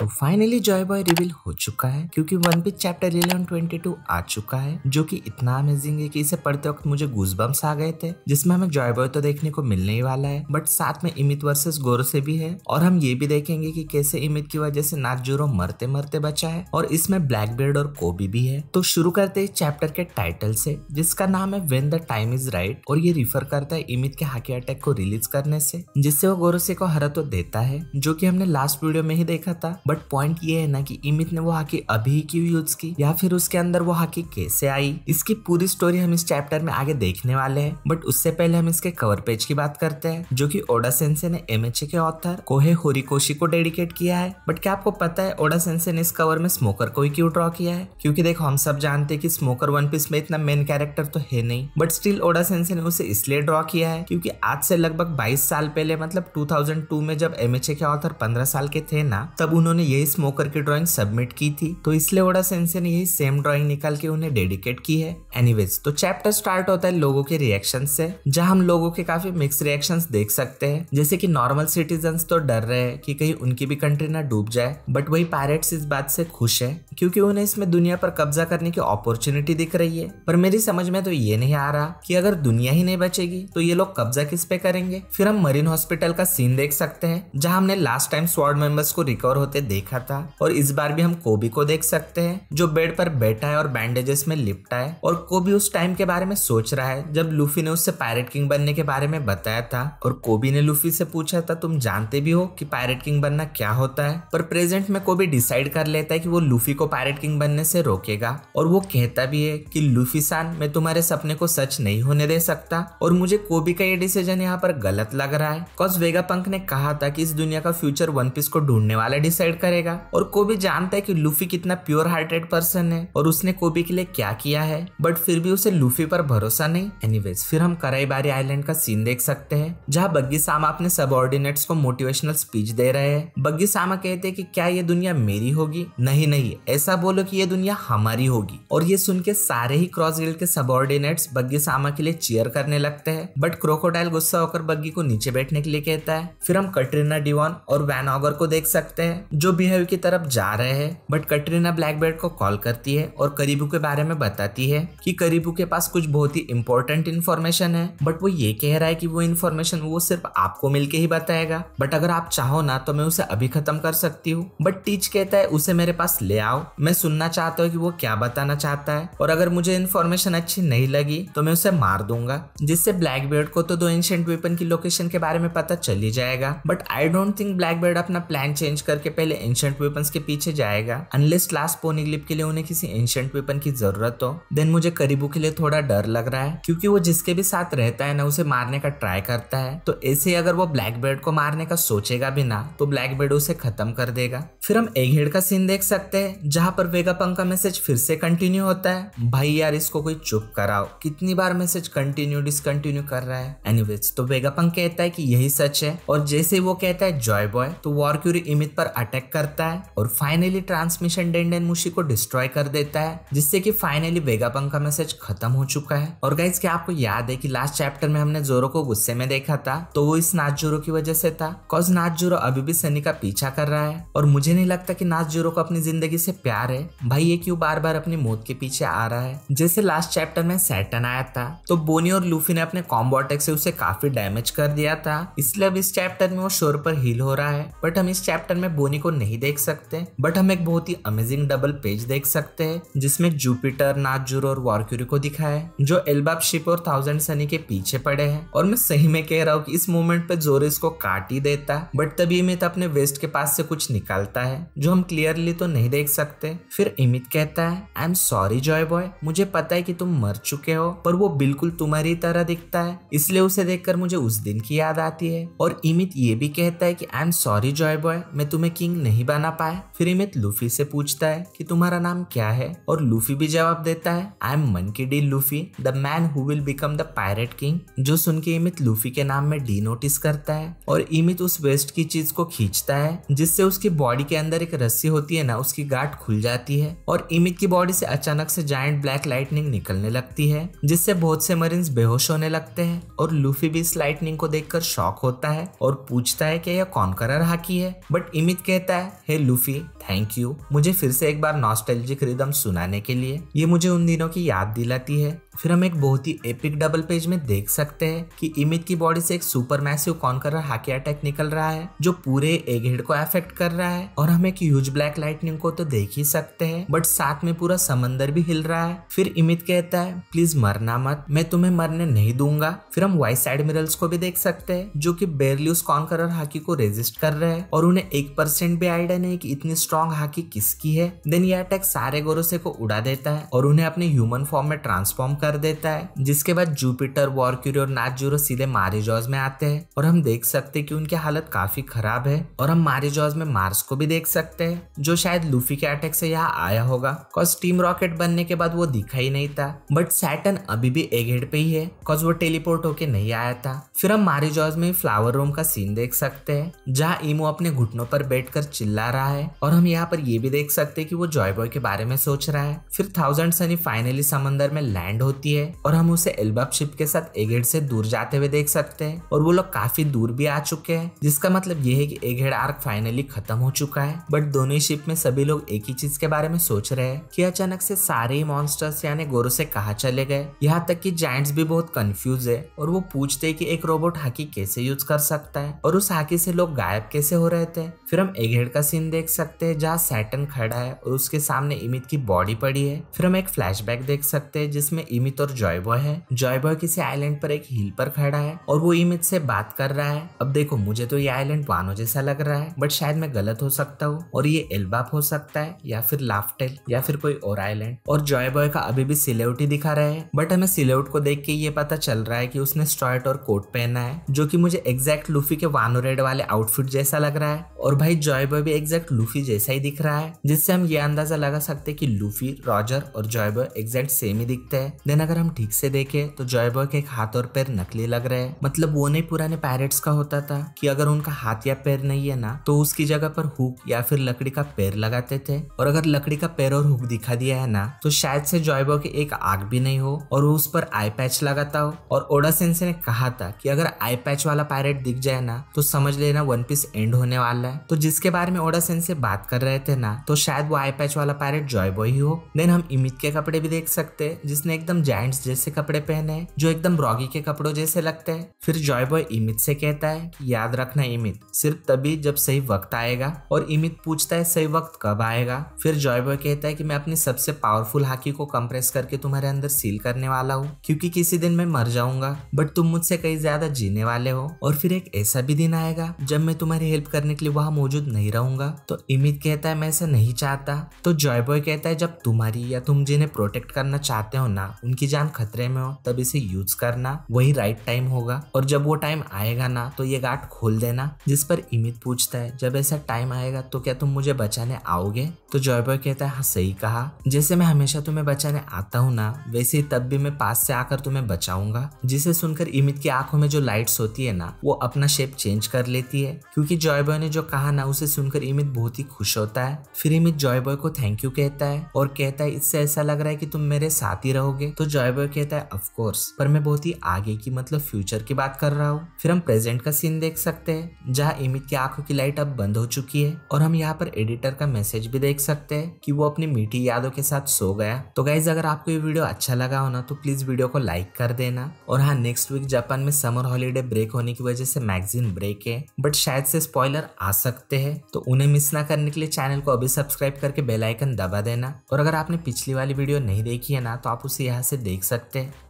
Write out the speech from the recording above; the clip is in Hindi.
तो फाइनली जॉय बॉय रिवील हो चुका है क्योंकि One Piece chapter eleven twenty two आ चुका है जो कि इतना अमेजिंग है कि इसे पढ़ते वक्त मुझे गुजबम्स आ गए थे जिसमें हमें जॉय बॉय तो देखने को मिलने ही वाला है बट साथ में इमित वर्सेस गोरो से भी है और हम ये भी देखेंगे कि कैसे इमित की वजह से जोरो मरते मरते बचा है और इसमें ब्लैक बेर्ड और कोबी भी है तो शुरू करते इस चैप्टर के टाइटल से जिसका नाम है when the time is right और ये रिफर करता है इमित के हाकी अटैक को रिलीज करने से जिससे वो गोरोसे को तो देता है जो की हमने लास्ट वीडियो में ही देखा था बट पॉइंट ये है ना कि इमित ने वो हाकी अभी क्यों यूज की या फिर उसके अंदर वो हाकी कैसे आई इसकी पूरी स्टोरी हम इस चैप्टर में आगे देखने वाले हैं बट उससे पहले हम इसके कवर पेज की बात करते हैं जो कि ओडा सेंसे ने एम के ऑथर कोहे होरिकोशी को डेडिकेट किया है बट क्या आपको पता है ओडा सेंसे ने इस कवर में स्मोकर को ही क्यों ड्रॉ किया है क्योंकि देखो हम सब जानते हैं कि स्मोकर वन पीस में इतना मेन कैरेक्टर तो है नहीं बट स्टिल ओडा सेंसे ने उसे इसलिए ड्रॉ किया है क्योंकि आज से लगभग 22 साल पहले मतलब 2002 में जब ए के ऑथर 15 साल के थे ना तब उन्होंने ने यही स्मोकर की ड्राइंग सबमिट की थी तो इसलिए ओडा सेंसे ने यही सेम ड्राइंग निकाल के उन्हें डेडिकेट की है एनीवेज तो चैप्टर स्टार्ट होता है लोगों के रिएक्शन से जहाँ हम लोगों के काफी मिक्स रिएक्शन देख सकते हैं जैसे की नॉर्मल सिटीजन तो डर रहे हैं की कहीं उनकी भी कंट्री ना डूब जाए बट वही पायरेट इस बात से खुश है क्योंकि उन्हें इसमें दुनिया पर कब्जा करने की अपॉर्चुनिटी दिख रही है पर मेरी समझ में तो ये नहीं आ रहा कि अगर दुनिया ही नहीं बचेगी तो ये लोग कब्जा किस पे करेंगे फिर हम मरीन हॉस्पिटल का सीन देख सकते हैं जहां हमने लास्ट टाइम स्वाड मेंबर्स को रिकवर होते करते देखा था और इस बार भी हम कोबी को देख सकते हैं जो बेड पर बैठा है और बैंडेजेस में लिपटा है और कोबी उस टाइम के बारे में सोच रहा है जब लूफी ने उससे पायरेट किंग बनने के बारे में बताया था और कोबी ने लूफी से पूछा था तुम जानते भी हो कि पायरेट किंग बनना क्या होता है पर प्रेजेंट में कोबी डिसाइड कर लेता है कि वो लूफी को पायरेट किंग बनने से रोकेगा और वो कहता भी है कि लूफी सान मैं तुम्हारे सपने को सच नहीं होने दे सकता और मुझे कोबी का ये डिसीजन यहाँ पर गलत लग रहा है कॉज वेगा पंख ने कहा था कि इस दुनिया का फ्यूचर वन पीस को ढूंढने वाला डिसाइड डिसाइड करेगा और कोबी जानता है कि लूफी कितना प्योर हार्टेड पर्सन है और उसने कोबी के लिए क्या किया है बट फिर भी उसे लूफी पर भरोसा नहीं एनीवेज फिर हम कराई बारी आईलैंड का सीन देख सकते हैं जहाँ बग्गी सामा अपने सब को मोटिवेशनल स्पीच दे रहे हैं बग्गी सामा कहते हैं कि क्या ये दुनिया मेरी होगी नहीं नहीं ऐसा बोलो कि ये दुनिया हमारी होगी और ये सुन के सारे ही क्रॉस गिल्ड के सब बग्गी सामा के लिए चेयर करने लगते हैं बट क्रोकोडाइल गुस्सा होकर बग्गी को नीचे बैठने के लिए कहता है फिर हम कटरीना डिवॉन और वैन ऑगर को देख सकते हैं जो बिहेव की तरफ जा रहे हैं बट कटरीना ब्लैकबेर्ड को कॉल करती है और करीबू के बारे में बताती है कि करीबू के पास कुछ बहुत ही इंपॉर्टेंट इन्फॉर्मेशन है बट वो ये कह रहा है कि वो इन्फॉर्मेशन वो सिर्फ आपको मिलके ही बताएगा बट अगर आप चाहो ना तो मैं उसे अभी खत्म कर सकती हूँ बट टीच कहता है उसे मेरे पास ले आओ मैं सुनना चाहता हूँ कि वो क्या बताना चाहता है और अगर मुझे इन्फॉर्मेशन अच्छी नहीं लगी तो मैं उसे मार दूंगा जिससे ब्लैकबेर्ड को तो दो एंशियंट वेपन की लोकेशन के बारे में पता चल ही जाएगा but I don't think Blackbeard अपना प्लान चेंज करके पहले पहले एंशंट वेपन्स के पीछे जाएगा अनलेस लास्ट पोनिग्लिप के लिए उन्हें किसी एंशंट वेपन की जरूरत हो देन मुझे करीबू के लिए थोड़ा डर लग रहा है क्योंकि वो जिसके भी साथ रहता है ना उसे मारने का ट्राई करता है तो ऐसे अगर वो ब्लैक बेड को मारने का सोचेगा भी ना तो ब्लैक बेड उसे खत्म कर देगा फिर हम एग हेड का सीन देख सकते हैं जहां पर वेगा पंक का मैसेज फिर से कंटिन्यू होता है भाई यार इसको कोई चुप कराओ कितनी बार मैसेज कंटिन्यू डिसकंटिन्यू कर रहा है एनीवेज तो पंक कहता है कि यही सच है और जैसे वो कहता है जॉय बॉय तो क्यूरी इमित पर अटैक करता है और फाइनली ट्रांसमिशन डेंडेन मुशी को डिस्ट्रॉय कर देता है जिससे की फाइनली पंक का मैसेज खत्म हो चुका है और गाइज क्या आपको याद है की लास्ट चैप्टर में हमने जोरो को गुस्से में देखा था तो वो इस जोरो की वजह से था कॉज जोरो अभी भी सनी का पीछा कर रहा है और मुझे नहीं लगता कि नाच जीरो को अपनी जिंदगी से प्यार है भाई ये क्यों बार बार अपनी मौत के पीछे आ रहा है जैसे लास्ट चैप्टर में सैटन आया था तो बोनी और लूफी ने अपने कॉम्बोटेक से उसे काफी डैमेज कर दिया था इसलिए अब इस चैप्टर में वो शोर पर हील हो रहा है बट हम इस चैप्टर में बोनी को नहीं देख सकते बट हम एक बहुत ही अमेजिंग डबल पेज देख सकते हैं जिसमें जुपिटर नाच जूरो और वॉर्क्यूरी को दिखा है जो एल्बाब शिप और थाउजेंड सनी के पीछे पड़े हैं और मैं सही में कह रहा हूँ कि इस मोमेंट पे जोरिस को काट ही देता बट तभी अमित अपने वेस्ट के पास से कुछ निकालता करता है जो हम क्लियरली तो नहीं देख सकते फिर इमित कहता है I am sorry Joy Boy मुझे पता है कि तुम मर चुके हो पर वो बिल्कुल तुम्हारी तरह दिखता है इसलिए उसे देखकर मुझे उस दिन की याद आती है और इमित ये भी कहता है कि I am sorry Joy Boy मैं तुम्हें किंग नहीं बना पाया फिर इमित लूफी से पूछता है कि तुम्हारा नाम क्या है और लूफी भी जवाब देता है I am Monkey D Luffy the man who will become the pirate king जो सुन के इमित लूफी के नाम में डी नोटिस करता है और इमित उस वेस्ट की चीज को खींचता है जिससे उसकी बॉडी के अंदर एक रस्सी होती है ना उसकी गाट खुल जाती है और इमित की बॉडी से अचानक से जायंट ब्लैक लाइटनिंग निकलने लगती है जिससे बहुत से मरीन बेहोश होने लगते हैं और लूफी भी इस लाइटनिंग को देख शॉक होता है और पूछता है कि यह कौन करा रहा की है बट इमित कहता है हे लूफी थैंक यू मुझे फिर से एक बार नॉस्टैल्जिक रिदम सुनाने के लिए ये मुझे उन दिनों की याद दिलाती है फिर हम एक बहुत ही एपिक डबल पेज में देख सकते हैं कि इमित की बॉडी से एक super massive conqueror haki attack निकल रहा है जो पूरे एग हेड को अफेक्ट कर रहा है और हम एक ह्यूज ब्लैक लाइटनिंग को तो देख ही सकते हैं बट साथ में पूरा समंदर भी हिल रहा है फिर इमित कहता है प्लीज मरना मत मैं तुम्हें मरने नहीं दूंगा फिर हम वाइस एडमिरल्स को भी देख सकते हैं जो की बेरली उस कॉन्कर हाकी को रेजिस्ट कर रहे हैं और उन्हें एक परसेंट भी आइडिया नहीं की इतनी स्ट्रॉन्ग लॉन्ग हाकी किसकी है देन ये अटैक सारे गोरोसे को उड़ा देता है और उन्हें अपने ह्यूमन फॉर्म में ट्रांसफॉर्म कर देता है जिसके बाद जुपिटर वॉरक्यूरी और नाचजूरो सीधे मारिजॉज में आते हैं और हम देख सकते हैं कि उनकी हालत काफी खराब है और हम मारिजॉज में मार्स को भी देख सकते हैं जो शायद लूफी के अटैक से यहाँ आया होगा कॉज टीम रॉकेट बनने के बाद वो दिखा ही नहीं था बट सैटन अभी भी हेड पे ही है कॉज वो टेलीपोर्ट होके नहीं आया था फिर हम मारिजॉज में फ्लावर रूम का सीन देख सकते हैं जहाँ इमो अपने घुटनों पर बैठकर चिल्ला रहा है और हम यहाँ पर ये भी देख सकते हैं कि वो जॉय बॉय के बारे में सोच रहा है फिर थाउजेंड सनी फाइनली समंदर में लैंड होती है और हम उसे एल्बम शिप के साथ एगेड से दूर जाते हुए देख सकते हैं और वो लोग काफी दूर भी आ चुके हैं जिसका मतलब ये है कि एगेड आर्क फाइनली खत्म हो चुका है बट दोनों ही शिप में सभी लोग एक ही चीज के बारे में सोच रहे हैं कि अचानक से सारे मॉन्स्टर्स यानी गोरो से कहा चले गए यहाँ तक की जाइंट्स भी बहुत कंफ्यूज है और वो पूछते है की एक रोबोट हाकी कैसे यूज कर सकता है और उस हाकी से लोग गायब कैसे हो रहे थे फिर हम एगेड का सीन देख सकते हैं हैं जहाँ सैटन खड़ा है और उसके सामने इमित की बॉडी पड़ी है फिर हम एक फ्लैश देख सकते हैं जिसमें इमित और जॉयबॉय है बॉय किसी आइलैंड पर एक हिल पर खड़ा है और वो इमित से बात कर रहा है अब देखो मुझे तो ये आइलैंड वानो जैसा लग रहा है बट शायद मैं गलत हो सकता हूँ और ये एल्बाप हो सकता है या फिर लाफ्टेल या फिर कोई और आइलैंड और जॉयबॉय का अभी भी सिलेवटी दिखा रहा है बट हमें सिलेवट को देख के ये पता चल रहा है कि उसने स्टॉर्ट और कोट पहना है जो कि मुझे एग्जैक्ट लूफी के वानो रेड वाले आउटफिट जैसा लग रहा है और भाई जॉयबॉय भी एग्जैक्ट लूफी जैसा जैसा ही दिख रहा है जिससे हम ये अंदाजा लगा सकते कि लूफी रॉजर और जॉयबर एग्जैक्ट सेम ही दिखते हैं देन अगर हम ठीक से देखें तो जॉयबर के हाथ और पैर नकली लग रहे हैं मतलब वो नहीं पुराने पैरेट्स का होता था कि अगर उनका हाथ या पैर नहीं है ना तो उसकी जगह पर हुक या फिर लकड़ी का पैर लगाते थे और अगर लकड़ी का पैर और हुक दिखा दिया है ना तो शायद से जॉयबर के एक आग भी नहीं हो और उस पर आई पैच लगाता हो और ओडा सेंसे ने कहा था कि अगर आई पैच वाला पायरेट दिख जाए ना तो समझ लेना वन पीस एंड होने वाला है तो जिसके बारे में ओडा सेंसे बात कर रहे थे ना तो शायद वो आई पैच वाला पायरेट जॉय बॉय ही हो देन हम इमित के कपड़े भी देख सकते हैं जिसने एकदम जैंट जैसे कपड़े पहने हैं जो एकदम ब्रॉगी के कपड़ों जैसे लगते हैं फिर जॉय बॉय इमित से कहता है याद रखना इमित सिर्फ तभी जब सही वक्त आएगा और इमित पूछता है सही वक्त कब आएगा फिर जॉय बॉय कहता है की मैं अपनी सबसे पावरफुल हाकी को कंप्रेस करके तुम्हारे अंदर सील करने वाला हूँ क्यूँकी किसी दिन मैं मर जाऊंगा बट तुम मुझसे कहीं ज्यादा जीने वाले हो और फिर एक ऐसा भी दिन आएगा जब मैं तुम्हारी हेल्प करने के लिए वहां मौजूद नहीं रहूंगा तो इमित कहता है मैं ऐसा नहीं चाहता तो जॉय बॉय कहता है जब तुम्हारी या तुम जिन्हें प्रोटेक्ट करना चाहते हो ना उनकी जान खतरे में हो तब इसे यूज करना वही राइट टाइम होगा और जब वो टाइम आएगा ना तो ये गाट खोल देना जिस पर इमित पूछता है जब ऐसा टाइम आएगा तो क्या तुम मुझे बचाने आओगे तो जॉय बॉय कहता है हाँ सही कहा जैसे मैं हमेशा तुम्हें बचाने आता हूँ ना वैसे तब भी मैं पास से आकर तुम्हें बचाऊंगा जिसे सुनकर इमित की आंखों में जो लाइट्स होती है ना वो अपना शेप चेंज कर लेती है क्योंकि जॉय बॉय ने जो कहा ना उसे सुनकर इमित बहुत ही खुश खुश होता है फिर इमित जॉय बॉय को थैंक यू कहता है और कहता है इससे ऐसा लग रहा है कि तुम मेरे साथ ही रहोगे तो जॉय बॉय कहता है ऑफकोर्स पर मैं बहुत ही आगे की मतलब फ्यूचर की बात कर रहा हूँ फिर हम प्रेजेंट का सीन देख सकते हैं जहाँ इमित की आंखों की लाइट अब बंद हो चुकी है और हम यहाँ पर एडिटर का मैसेज भी देख सकते हैं कि वो अपनी मीठी यादों के साथ सो गया तो गाइज अगर आपको ये वीडियो अच्छा लगा हो ना तो प्लीज वीडियो को लाइक कर देना और हाँ नेक्स्ट वीक जापान में समर हॉलीडे ब्रेक होने की वजह से मैगजीन ब्रेक है बट शायद से स्पॉयलर आ सकते हैं तो उन्हें मिस ना करने के लिए चैनल को अभी सब्सक्राइब करके बेलाइकन दबा देना और अगर आपने पिछली वाली वीडियो नहीं देखी है ना तो आप उसे यहाँ से देख सकते हैं